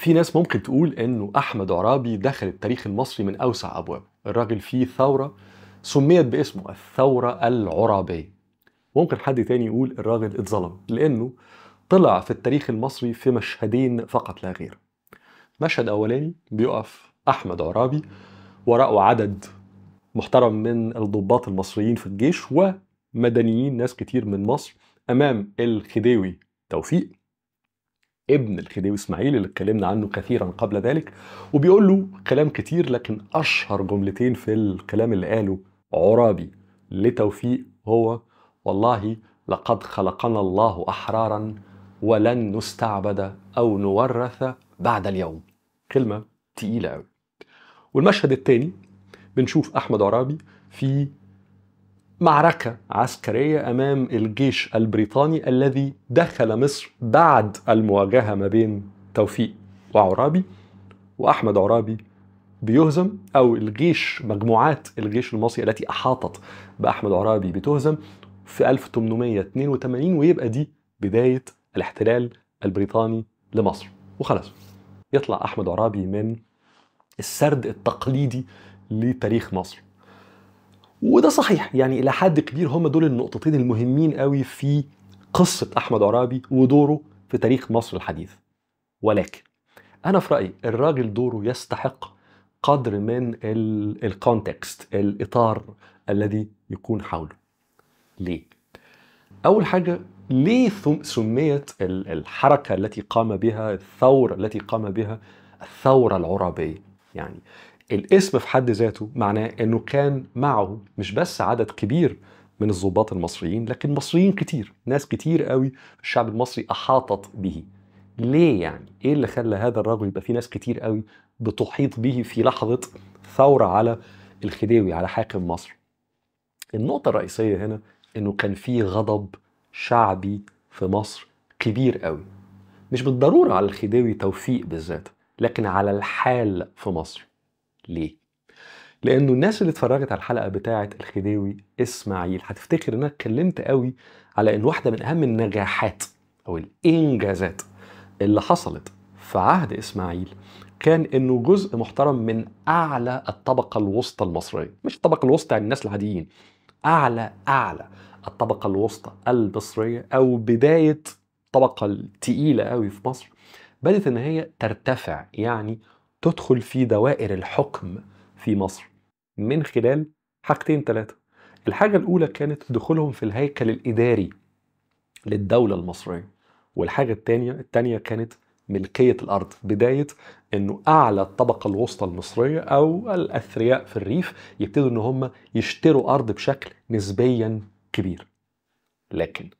في ناس ممكن تقول انه احمد عرابي دخل التاريخ المصري من اوسع ابوابه الراجل فيه ثوره سميت باسمه الثوره العرابيه ممكن حد تاني يقول الراجل اتظلم لانه طلع في التاريخ المصري في مشهدين فقط لا غير مشهد اولاني بيقف احمد عرابي وراءه عدد محترم من الضباط المصريين في الجيش ومدنيين ناس كتير من مصر امام الخديوي توفيق ابن الخديوي اسماعيل اللي اتكلمنا عنه كثيرا قبل ذلك وبيقول له كلام كتير لكن اشهر جملتين في الكلام اللي قاله عرابي لتوفيق هو والله لقد خلقنا الله احرارا ولن نستعبد او نورث بعد اليوم كلمه تقيله قوي والمشهد الثاني بنشوف احمد عرابي في معركة عسكرية أمام الجيش البريطاني الذي دخل مصر بعد المواجهة ما بين توفيق وعرابي وأحمد عرابي بيهزم أو الجيش مجموعات الجيش المصري التي أحاطت بأحمد عرابي بتهزم في 1882 ويبقى دي بداية الاحتلال البريطاني لمصر وخلاص يطلع أحمد عرابي من السرد التقليدي لتاريخ مصر وده صحيح يعني الى حد كبير هم دول النقطتين المهمين قوي في قصه احمد عرابي ودوره في تاريخ مصر الحديث ولكن انا في رايي الراجل دوره يستحق قدر من الكونتكست الاطار الذي يكون حوله ليه اول حاجه ليه سميت الحركه التي قام بها الثوره التي قام بها الثوره العرابيه يعني الاسم في حد ذاته معناه انه كان معه مش بس عدد كبير من الضباط المصريين لكن مصريين كتير ناس كتير قوي الشعب المصري احاطت به ليه يعني ايه اللي خلى هذا الرجل يبقى في ناس كتير قوي بتحيط به في لحظه ثوره على الخديوي على حاكم مصر النقطه الرئيسيه هنا انه كان في غضب شعبي في مصر كبير قوي مش بالضروره على الخديوي توفيق بالذات لكن على الحال في مصر ليه؟ لانه الناس اللي اتفرجت على الحلقه بتاعه الخديوي اسماعيل هتفتكر ان انا اتكلمت قوي على ان واحده من اهم النجاحات او الانجازات اللي حصلت في عهد اسماعيل كان انه جزء محترم من اعلى الطبقه الوسطى المصريه مش الطبقه الوسطى يعني الناس العاديين اعلى اعلى الطبقه الوسطى المصريه او بدايه الطبقه الثقيله قوي في مصر بدات ان هي ترتفع يعني تدخل في دوائر الحكم في مصر من خلال حاجتين ثلاثة الحاجة الأولى كانت دخولهم في الهيكل الإداري للدولة المصرية والحاجة الثانية الثانية كانت ملكية الأرض بداية أنه أعلى الطبقة الوسطى المصرية أو الأثرياء في الريف يبتدوا أن هم يشتروا أرض بشكل نسبيا كبير لكن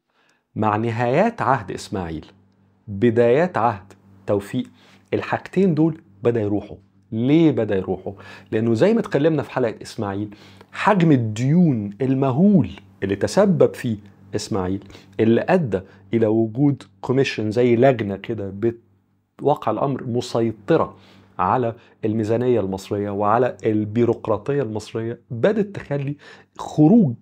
مع نهايات عهد إسماعيل بدايات عهد توفيق الحاجتين دول بدأ يروحوا ليه بدأ يروحوا؟ لأنه زي ما اتكلمنا في حلقة إسماعيل حجم الديون المهول اللي تسبب فيه إسماعيل اللي أدى إلى وجود كوميشن زي لجنة كده بواقع الأمر مسيطرة على الميزانية المصرية وعلى البيروقراطية المصرية بدت تخلي خروج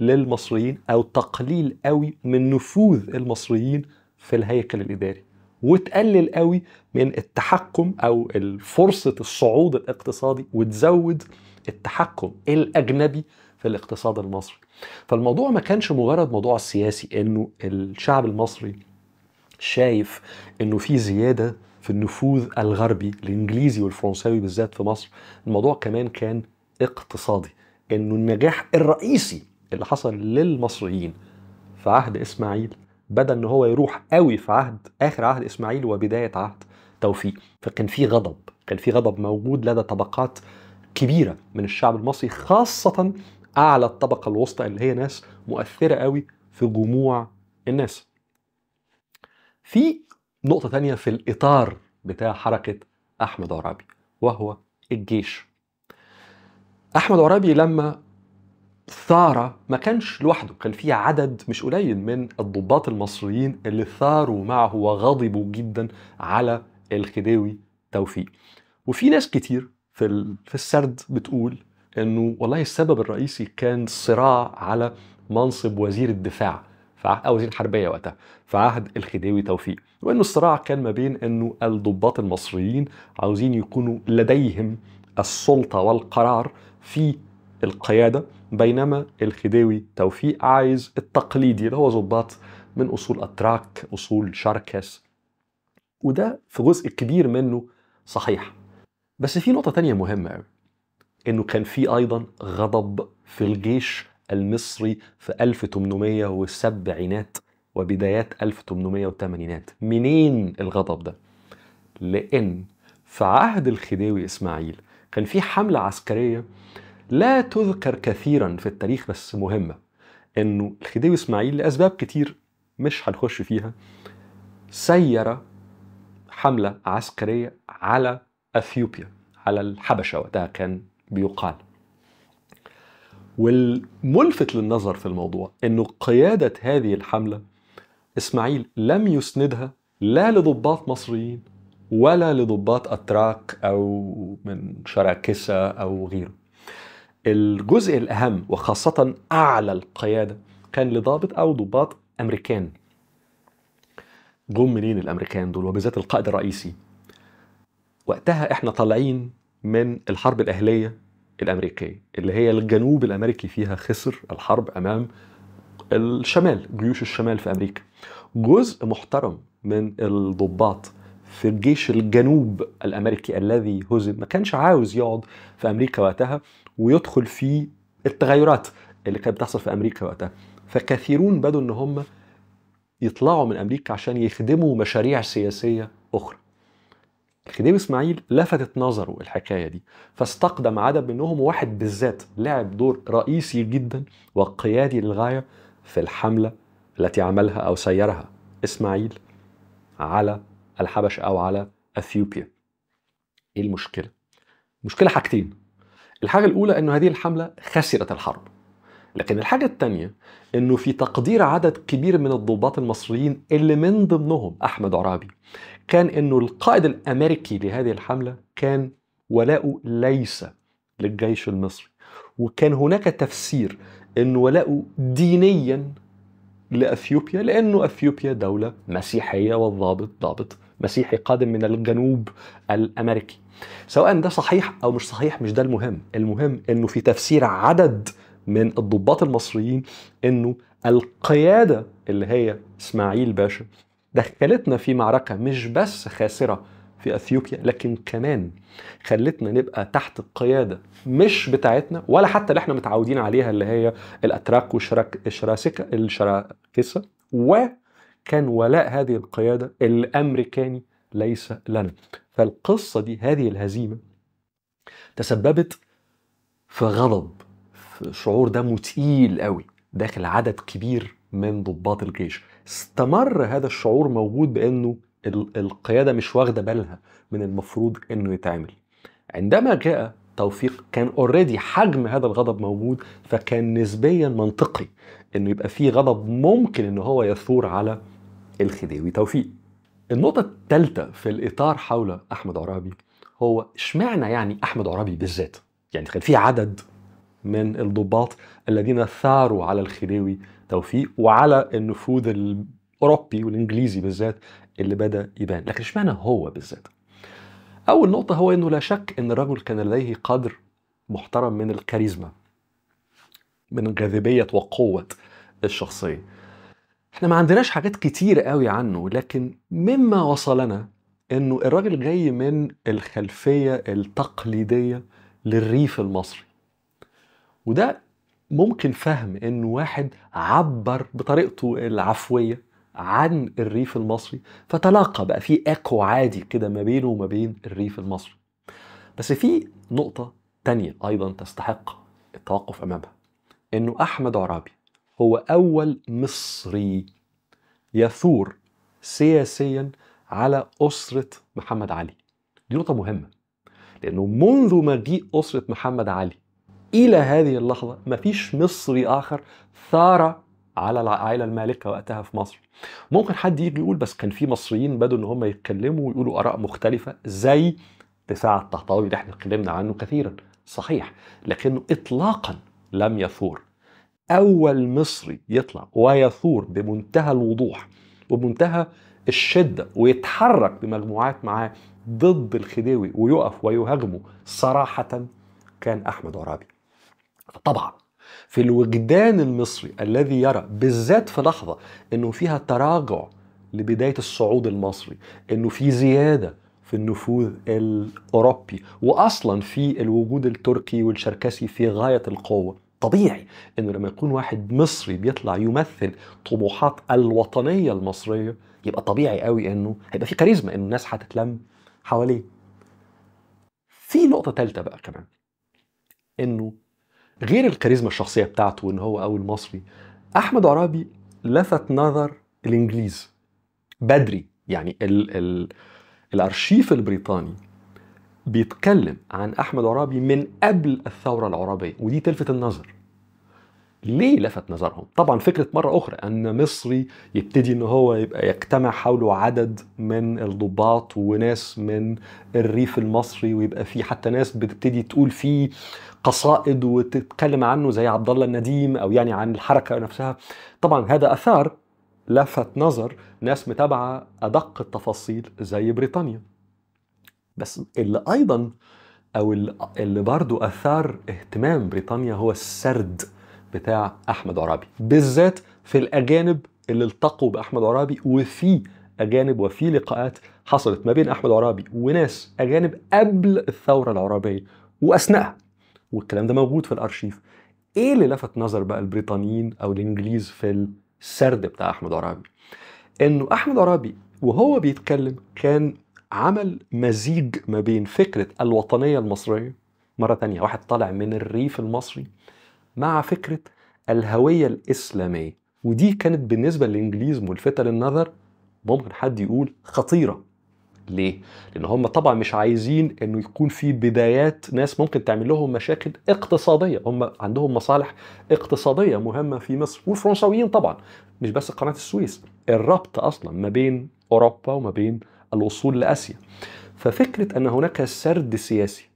للمصريين أو تقليل قوي من نفوذ المصريين في الهيكل الإداري وتقلل قوي من التحكم او فرصه الصعود الاقتصادي وتزود التحكم الاجنبي في الاقتصاد المصري فالموضوع ما كانش مجرد موضوع سياسي انه الشعب المصري شايف انه في زياده في النفوذ الغربي الانجليزي والفرنساوي بالذات في مصر الموضوع كمان كان اقتصادي انه النجاح الرئيسي اللي حصل للمصريين في عهد اسماعيل بدل ان هو يروح قوي في عهد اخر عهد اسماعيل وبدايه عهد توفيق فكان في غضب كان في غضب موجود لدى طبقات كبيره من الشعب المصري خاصه اعلى الطبقه الوسطى اللي هي ناس مؤثره قوي في جموع الناس في نقطه تانية في الاطار بتاع حركه احمد عرابي وهو الجيش احمد عرابي لما ثار ما كانش لوحده كان في عدد مش قليل من الضباط المصريين اللي ثاروا معه وغضبوا جدا على الخديوي توفيق وفي ناس كتير في, في السرد بتقول انه والله السبب الرئيسي كان صراع على منصب وزير الدفاع او وزير الحربيه وقتها في عهد الخديوي توفيق وانه الصراع كان ما بين انه الضباط المصريين عاوزين يكونوا لديهم السلطه والقرار في القيادة بينما الخديوي توفيق عايز التقليدي اللي هو ضباط من أصول أتراك أصول شركس وده في جزء كبير منه صحيح بس في نقطة تانية مهمة قوي إنه كان في أيضا غضب في الجيش المصري في 1870 وبدايات 1880 منين الغضب ده؟ لأن في عهد الخديوي إسماعيل كان في حملة عسكرية لا تذكر كثيرا في التاريخ بس مهمة انه الخديوي اسماعيل لاسباب كتير مش هنخش فيها سير حملة عسكرية على اثيوبيا على الحبشة وقتها كان بيقال والملفت للنظر في الموضوع انه قيادة هذه الحملة اسماعيل لم يسندها لا لضباط مصريين ولا لضباط اتراك او من شراكسة او غيره الجزء الأهم وخاصة أعلى القيادة كان لضابط أو ضباط أمريكان جم منين الأمريكان دول وبالذات القائد الرئيسي وقتها احنا طالعين من الحرب الأهلية الأمريكية اللي هي الجنوب الأمريكي فيها خسر الحرب أمام الشمال جيوش الشمال في أمريكا جزء محترم من الضباط في الجيش الجنوب الامريكي الذي هزم ما كانش عاوز يقعد في امريكا وقتها ويدخل في التغيرات اللي كانت بتحصل في امريكا وقتها فكثيرون بدوا ان هم يطلعوا من امريكا عشان يخدموا مشاريع سياسيه اخرى الخديوي اسماعيل لفتت نظره الحكايه دي فاستقدم عدد منهم واحد بالذات لعب دور رئيسي جدا وقيادي للغايه في الحمله التي عملها او سيرها اسماعيل على الحبش او على اثيوبيا ايه المشكله المشكله حاجتين الحاجة الأولى أن هذه الحملة خسرت الحرب لكن الحاجة الثانية أنه في تقدير عدد كبير من الضباط المصريين اللي من ضمنهم أحمد عرابي كان أنه القائد الأمريكي لهذه الحملة كان ولاؤه ليس للجيش المصري وكان هناك تفسير أن ولاؤه دينيا لأثيوبيا لأنه أثيوبيا دولة مسيحية والضابط ضابط مسيحي قادم من الجنوب الأمريكي سواء ده صحيح أو مش صحيح مش ده المهم المهم أنه في تفسير عدد من الضباط المصريين أنه القيادة اللي هي إسماعيل باشا دخلتنا في معركة مش بس خاسرة في اثيوبيا لكن كمان خلتنا نبقى تحت القياده مش بتاعتنا ولا حتى اللي احنا متعودين عليها اللي هي الاتراك والشراسكه الشراكسه وكان ولاء هذه القياده الامريكاني ليس لنا فالقصه دي هذه الهزيمه تسببت في غضب في شعور ده تقيل قوي داخل عدد كبير من ضباط الجيش استمر هذا الشعور موجود بانه القياده مش واخده بالها من المفروض انه يتعمل عندما جاء توفيق كان اوريدي حجم هذا الغضب موجود فكان نسبيا منطقي انه يبقى فيه غضب ممكن ان هو يثور على الخديوي توفيق النقطة الثالثة في الإطار حول أحمد عرابي هو اشمعنى يعني أحمد عرابي بالذات؟ يعني كان في عدد من الضباط الذين ثاروا على الخديوي توفيق وعلى النفوذ الاوروبي والانجليزي بالذات اللي بدا يبان لكن اشمعنى هو بالذات اول نقطه هو انه لا شك ان الرجل كان لديه قدر محترم من الكاريزما من جاذبيه وقوه الشخصيه احنا ما عندناش حاجات كتيرة قوي عنه لكن مما وصلنا انه الراجل جاي من الخلفية التقليدية للريف المصري وده ممكن فهم انه واحد عبر بطريقته العفوية عن الريف المصري فتلاقى بقى في ايكو عادي كده ما بينه وما بين الريف المصري بس في نقطة تانية أيضا تستحق التوقف أمامها إنه أحمد عرابي هو أول مصري يثور سياسيا على أسرة محمد علي دي نقطة مهمة لأنه منذ مجيء أسرة محمد علي إلى هذه اللحظة مفيش مصري آخر ثار على العائله المالكه وقتها في مصر ممكن حد يجي يقول بس كان في مصريين بدوا ان هم يتكلموا ويقولوا اراء مختلفه زي دفاع الطهطاوي اللي احنا اتكلمنا عنه كثيرا صحيح لكنه اطلاقا لم يثور اول مصري يطلع ويثور بمنتهى الوضوح وبمنتهى الشده ويتحرك بمجموعات معاه ضد الخديوي ويقف ويهاجمه صراحه كان احمد عرابي طبعا في الوجدان المصري الذي يرى بالذات في لحظة أنه فيها تراجع لبداية الصعود المصري أنه في زيادة في النفوذ الأوروبي وأصلا في الوجود التركي والشركسي في غاية القوة طبيعي انه لما يكون واحد مصري بيطلع يمثل طموحات الوطنيه المصريه يبقى طبيعي قوي انه هيبقى في كاريزما انه الناس هتتلم حواليه. في نقطه ثالثه بقى كمان انه غير الكاريزما الشخصيه بتاعته ان هو اول مصري احمد عرابي لفت نظر الانجليز بدري يعني ال ال الارشيف البريطاني بيتكلم عن احمد عرابي من قبل الثوره العرابيه ودي تلفت النظر ليه لفت نظرهم؟ طبعا فكرة مرة أخرى أن مصري يبتدي أن هو يبقى يجتمع حوله عدد من الضباط وناس من الريف المصري ويبقى فيه حتى ناس بتبتدي تقول فيه قصائد وتتكلم عنه زي عبد الله النديم او يعني عن الحركه نفسها طبعا هذا اثار لفت نظر ناس متابعه ادق التفاصيل زي بريطانيا بس اللي ايضا او اللي برضه اثار اهتمام بريطانيا هو السرد بتاع احمد عرابي بالذات في الاجانب اللي التقوا باحمد عرابي وفي اجانب وفي لقاءات حصلت ما بين احمد عرابي وناس اجانب قبل الثوره العرابيه واثناءها والكلام ده موجود في الارشيف ايه اللي لفت نظر بقى البريطانيين او الانجليز في السرد بتاع احمد عرابي انه احمد عرابي وهو بيتكلم كان عمل مزيج ما بين فكره الوطنيه المصريه مره تانية واحد طالع من الريف المصري مع فكره الهويه الاسلاميه ودي كانت بالنسبه للانجليز ملفته للنظر ممكن حد يقول خطيره ليه؟ لأن هم طبعا مش عايزين إنه يكون في بدايات ناس ممكن تعمل لهم مشاكل اقتصادية، هم عندهم مصالح اقتصادية مهمة في مصر والفرنساويين طبعا مش بس قناة السويس، الربط أصلا ما بين أوروبا وما بين الوصول لآسيا. ففكرة أن هناك سرد سياسي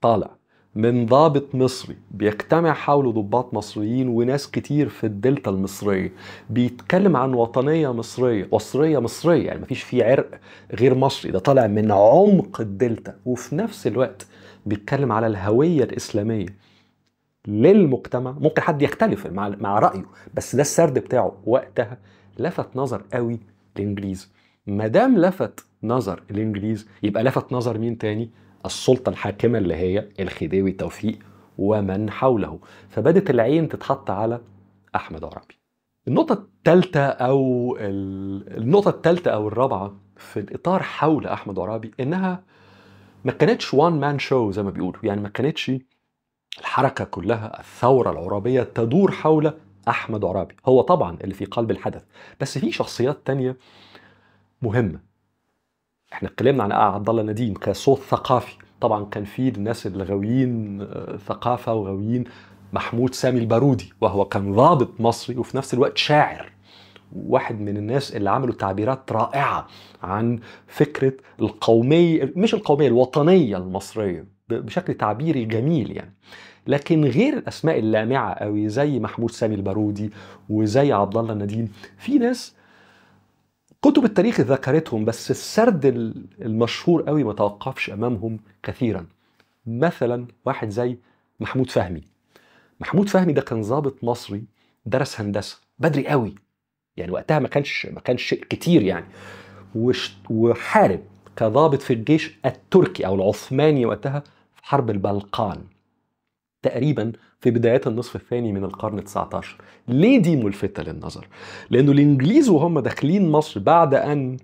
طالع من ضابط مصري بيجتمع حوله ضباط مصريين وناس كتير في الدلتا المصرية بيتكلم عن وطنية مصرية مصرية مصرية يعني مفيش فيه عرق غير مصري ده طالع من عمق الدلتا وفي نفس الوقت بيتكلم على الهوية الإسلامية للمجتمع ممكن حد يختلف مع, رأيه بس ده السرد بتاعه وقتها لفت نظر قوي الإنجليز مدام لفت نظر الإنجليز يبقى لفت نظر مين تاني السلطة الحاكمة اللي هي الخديوي توفيق ومن حوله فبدت العين تتحط على أحمد عرابي النقطة الثالثة أو النقطة الثالثة أو الرابعة في الإطار حول أحمد عرابي إنها ما كانتش وان مان شو زي ما بيقولوا يعني ما كانتش الحركة كلها الثورة العرابية تدور حول أحمد عرابي هو طبعا اللي في قلب الحدث بس في شخصيات تانية مهمة احنا اتكلمنا عن آه، عبد الله نديم كصوت ثقافي طبعا كان في الناس اللي آه، ثقافه وغاويين محمود سامي البارودي وهو كان ضابط مصري وفي نفس الوقت شاعر واحد من الناس اللي عملوا تعبيرات رائعه عن فكره القوميه مش القوميه الوطنيه المصريه بشكل تعبيري جميل يعني لكن غير الاسماء اللامعه أوي زي محمود سامي البارودي وزي عبد الله نديم في ناس كتب التاريخ ذكرتهم بس السرد المشهور قوي ما توقفش امامهم كثيرا مثلا واحد زي محمود فهمي محمود فهمي ده كان ضابط مصري درس هندسه بدري قوي يعني وقتها ما كانش ما كانش كتير يعني وحارب كضابط في الجيش التركي او العثماني وقتها في حرب البلقان تقريبا في بدايات النصف الثاني من القرن 19 ليه دي ملفتة للنظر؟ لأنه الإنجليز وهم داخلين مصر بعد أن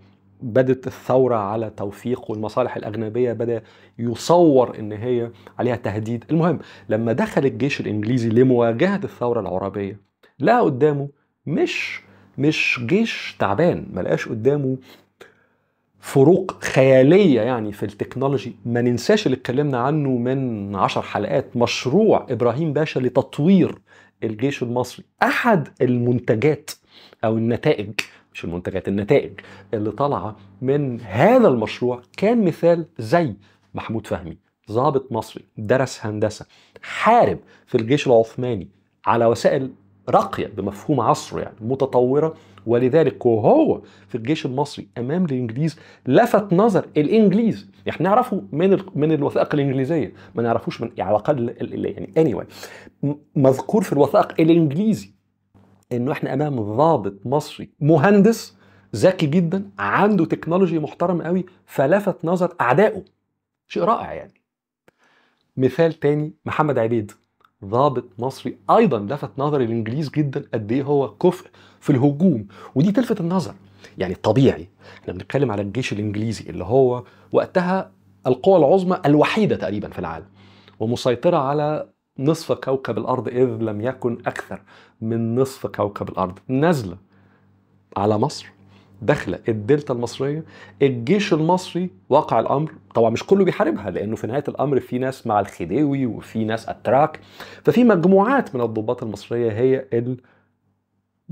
بدت الثورة على توفيق والمصالح الأجنبية بدأ يصور إن هي عليها تهديد المهم لما دخل الجيش الإنجليزي لمواجهة الثورة العربية لقى قدامه مش مش جيش تعبان ما لقاش قدامه فروق خياليه يعني في التكنولوجي ما ننساش اللي اتكلمنا عنه من عشر حلقات مشروع ابراهيم باشا لتطوير الجيش المصري احد المنتجات او النتائج مش المنتجات النتائج اللي طالعه من هذا المشروع كان مثال زي محمود فهمي ضابط مصري درس هندسه حارب في الجيش العثماني على وسائل راقيه بمفهوم عصره يعني متطوره ولذلك وهو في الجيش المصري امام الانجليز لفت نظر الانجليز يعني احنا نعرفه من من الوثائق الانجليزيه ما نعرفوش من يعني على الاقل يعني اني anyway. مذكور في الوثائق الانجليزي انه احنا امام ضابط مصري مهندس ذكي جدا عنده تكنولوجي محترم قوي فلفت نظر اعدائه شيء رائع يعني مثال تاني محمد عبيد ضابط مصري ايضا لفت نظر الانجليز جدا قد ايه هو كفء في الهجوم ودي تلفت النظر يعني طبيعي احنا بنتكلم على الجيش الانجليزي اللي هو وقتها القوى العظمى الوحيده تقريبا في العالم ومسيطره على نصف كوكب الارض اذ لم يكن اكثر من نصف كوكب الارض نازله على مصر داخله الدلتا المصريه الجيش المصري واقع الامر طبعا مش كله بيحاربها لانه في نهايه الامر في ناس مع الخديوي وفي ناس اتراك ففي مجموعات من الضباط المصريه هي اللي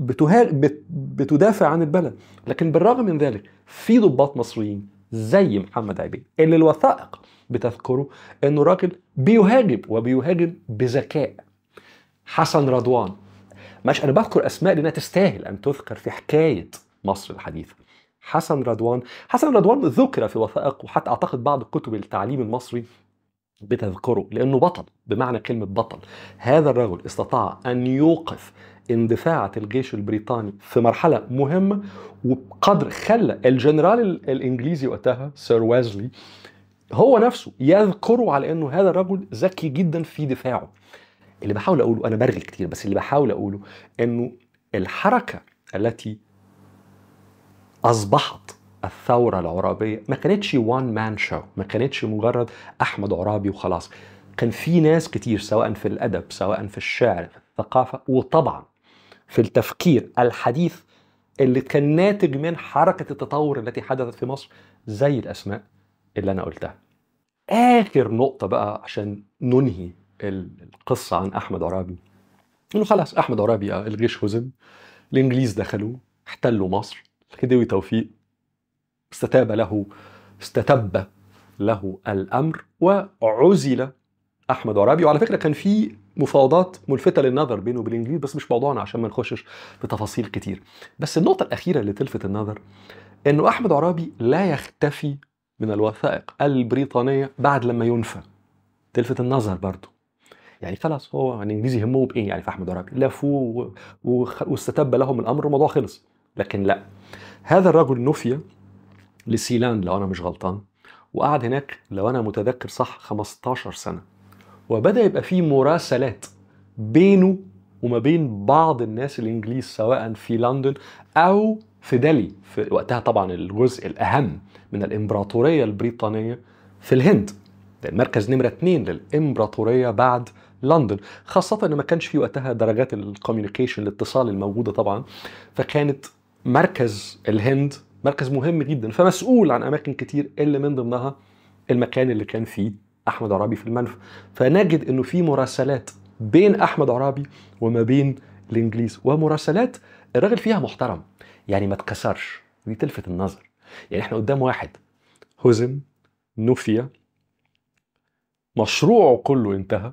بتهاج... بتدافع عن البلد لكن بالرغم من ذلك في ضباط مصريين زي محمد عبيد اللي الوثائق بتذكره انه راجل بيهاجم وبيهاجم بذكاء حسن رضوان مش انا بذكر اسماء لانها تستاهل ان تذكر في حكايه مصر الحديثه حسن رضوان حسن رضوان ذكر في وثائق وحتى اعتقد بعض كتب التعليم المصري بتذكره لانه بطل بمعنى كلمه بطل هذا الرجل استطاع ان يوقف اندفاعة الجيش البريطاني في مرحلة مهمة وبقدر خلى الجنرال الإنجليزي وقتها سير ويزلي هو نفسه يذكره على أنه هذا الرجل ذكي جدا في دفاعه اللي بحاول أقوله أنا برغي كتير بس اللي بحاول أقوله أنه الحركة التي أصبحت الثورة العرابية ما كانتش وان مان شو ما كانتش مجرد أحمد عرابي وخلاص كان في ناس كتير سواء في الأدب سواء في الشعر في الثقافة وطبعا في التفكير الحديث اللي كان ناتج من حركه التطور التي حدثت في مصر زي الاسماء اللي انا قلتها. اخر نقطه بقى عشان ننهي القصه عن احمد عرابي انه خلاص احمد عرابي آه، الجيش هزم الانجليز دخلوا احتلوا مصر الخديوي توفيق استتاب له استتب له الامر وعزل احمد عرابي وعلى فكره كان في مفاوضات ملفتة للنظر بينه وبين الإنجليز بس مش موضوعنا عشان ما نخشش في تفاصيل كتير بس النقطة الأخيرة اللي تلفت النظر إنه أحمد عرابي لا يختفي من الوثائق البريطانية بعد لما ينفى تلفت النظر برضه يعني خلاص هو يعني الانجليزي يهمه بايه يعني في احمد عرابي لفوه واستتب لهم الامر والموضوع خلص لكن لا هذا الرجل نفي لسيلان لو انا مش غلطان وقعد هناك لو انا متذكر صح 15 سنه وبدا يبقى في مراسلات بينه وما بين بعض الناس الانجليز سواء في لندن او في دلي في وقتها طبعا الجزء الاهم من الامبراطوريه البريطانيه في الهند ده المركز نمره اثنين للامبراطوريه بعد لندن خاصه ان ما كانش في وقتها درجات الكوميونيكيشن الاتصال الموجوده طبعا فكانت مركز الهند مركز مهم جدا فمسؤول عن اماكن كتير اللي من ضمنها المكان اللي كان فيه احمد عرابي في المنفى فنجد انه في مراسلات بين احمد عرابي وما بين الانجليز ومراسلات الراجل فيها محترم يعني ما اتكسرش دي تلفت النظر يعني احنا قدام واحد هزم نفي مشروعه كله انتهى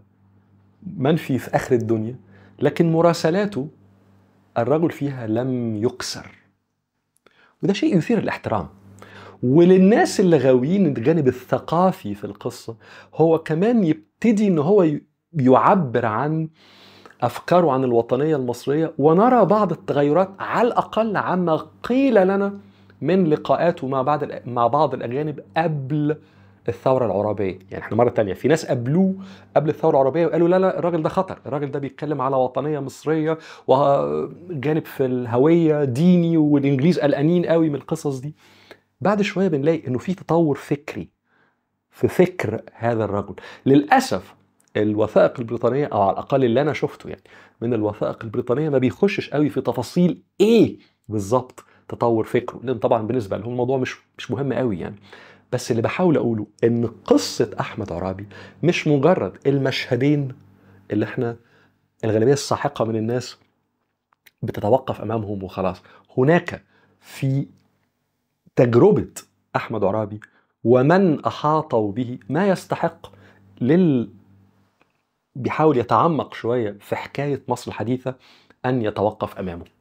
منفي في اخر الدنيا لكن مراسلاته الرجل فيها لم يكسر وده شيء يثير الاحترام وللناس اللي غاويين الجانب الثقافي في القصة هو كمان يبتدي ان هو يعبر عن افكاره عن الوطنية المصرية ونرى بعض التغيرات على الاقل عما قيل لنا من لقاءاته مع بعض مع بعض الاجانب قبل الثوره العربيه يعني احنا مره تانية في ناس قابلوه قبل الثوره العربيه وقالوا لا لا الراجل ده خطر الراجل ده بيتكلم على وطنيه مصريه وجانب في الهويه ديني والانجليز قلقانين قوي من القصص دي بعد شويه بنلاقي انه في تطور فكري في فكر هذا الرجل للاسف الوثائق البريطانيه او على الاقل اللي انا شفته يعني من الوثائق البريطانيه ما بيخشش قوي في تفاصيل ايه بالظبط تطور فكره لان طبعا بالنسبه لهم الموضوع مش مش مهم قوي يعني بس اللي بحاول اقوله ان قصه احمد عرابي مش مجرد المشهدين اللي احنا الغالبيه الساحقه من الناس بتتوقف امامهم وخلاص هناك في تجربه احمد عرابي ومن احاطوا به ما يستحق لل بيحاول يتعمق شويه في حكايه مصر الحديثه ان يتوقف امامه